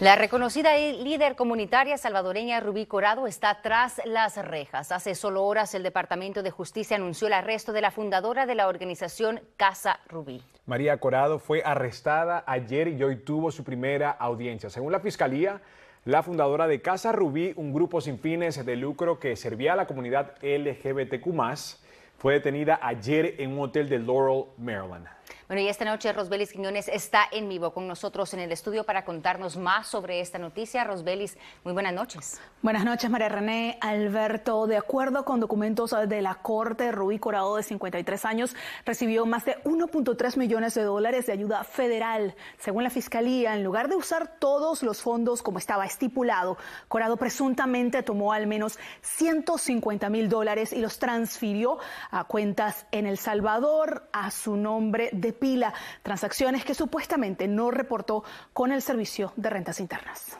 La reconocida líder comunitaria salvadoreña Rubí Corado está tras las rejas. Hace solo horas el Departamento de Justicia anunció el arresto de la fundadora de la organización Casa Rubí. María Corado fue arrestada ayer y hoy tuvo su primera audiencia. Según la Fiscalía, la fundadora de Casa Rubí, un grupo sin fines de lucro que servía a la comunidad LGBTQ, fue detenida ayer en un hotel de Laurel, Maryland. Bueno, y esta noche Rosbelis Quiñones está en vivo con nosotros en el estudio para contarnos más sobre esta noticia. Rosbelis, muy buenas noches. Buenas noches, María René. Alberto, de acuerdo con documentos de la Corte, Rubí Corado, de 53 años, recibió más de 1.3 millones de dólares de ayuda federal. Según la Fiscalía, en lugar de usar todos los fondos como estaba estipulado, Corado presuntamente tomó al menos 150 mil dólares y los transfirió a cuentas en El Salvador a su nombre de pila, transacciones que supuestamente no reportó con el Servicio de Rentas Internas.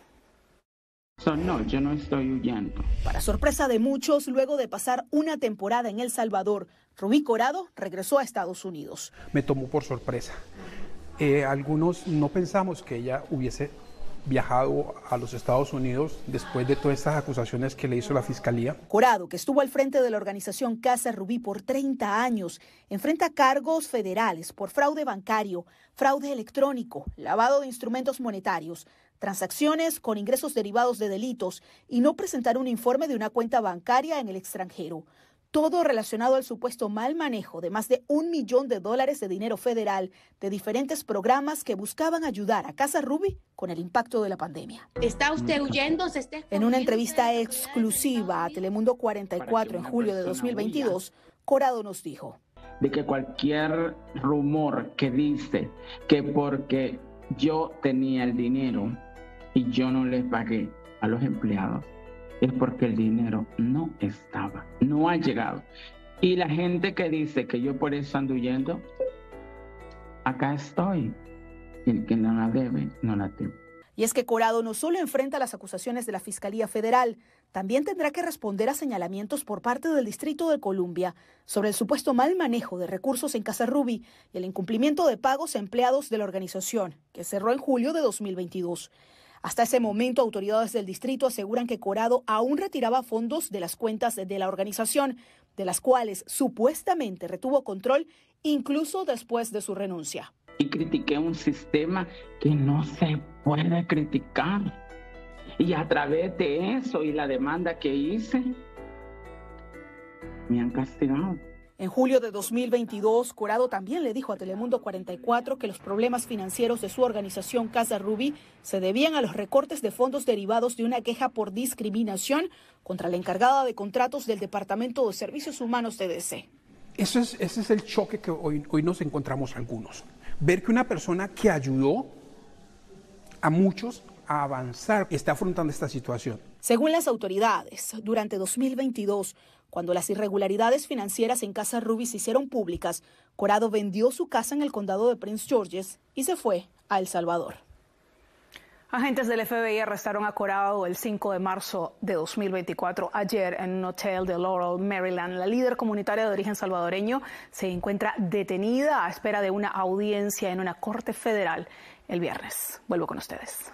yo no estoy huyendo. Para sorpresa de muchos, luego de pasar una temporada en El Salvador, Rubí Corado regresó a Estados Unidos. Me tomó por sorpresa. Eh, algunos no pensamos que ella hubiese viajado a los Estados Unidos después de todas estas acusaciones que le hizo la Fiscalía. Corado, que estuvo al frente de la organización Casa Rubí por 30 años, enfrenta cargos federales por fraude bancario, fraude electrónico, lavado de instrumentos monetarios, transacciones con ingresos derivados de delitos y no presentar un informe de una cuenta bancaria en el extranjero todo relacionado al supuesto mal manejo de más de un millón de dólares de dinero federal de diferentes programas que buscaban ayudar a Casa Ruby con el impacto de la pandemia. ¿Está usted huyendo? en una entrevista exclusiva a Telemundo 44 en julio de 2022, Corado nos dijo. De que cualquier rumor que dice que porque yo tenía el dinero y yo no les pagué a los empleados, es porque el dinero no estaba, no ha llegado. Y la gente que dice que yo por eso ando huyendo, acá estoy. El que no la debe, no la tiene. Y es que Corado no solo enfrenta las acusaciones de la Fiscalía Federal, también tendrá que responder a señalamientos por parte del Distrito de Columbia sobre el supuesto mal manejo de recursos en Casa Ruby y el incumplimiento de pagos a empleados de la organización, que cerró en julio de 2022. Hasta ese momento, autoridades del distrito aseguran que Corado aún retiraba fondos de las cuentas de la organización, de las cuales supuestamente retuvo control incluso después de su renuncia. Y critiqué un sistema que no se puede criticar. Y a través de eso y la demanda que hice, me han castigado. En julio de 2022, Corado también le dijo a Telemundo 44 que los problemas financieros de su organización Casa Ruby se debían a los recortes de fondos derivados de una queja por discriminación contra la encargada de contratos del Departamento de Servicios Humanos TDC. es, ese es el choque que hoy nos encontramos algunos. Ver que una persona que ayudó a muchos a avanzar está afrontando esta situación. Según las autoridades, durante 2022, cuando las irregularidades financieras en Casa Ruby se hicieron públicas, Corado vendió su casa en el condado de Prince Georges y se fue a El Salvador. Agentes del FBI arrestaron a Corado el 5 de marzo de 2024. Ayer, en un hotel de Laurel, Maryland, la líder comunitaria de origen salvadoreño se encuentra detenida a espera de una audiencia en una corte federal el viernes. Vuelvo con ustedes.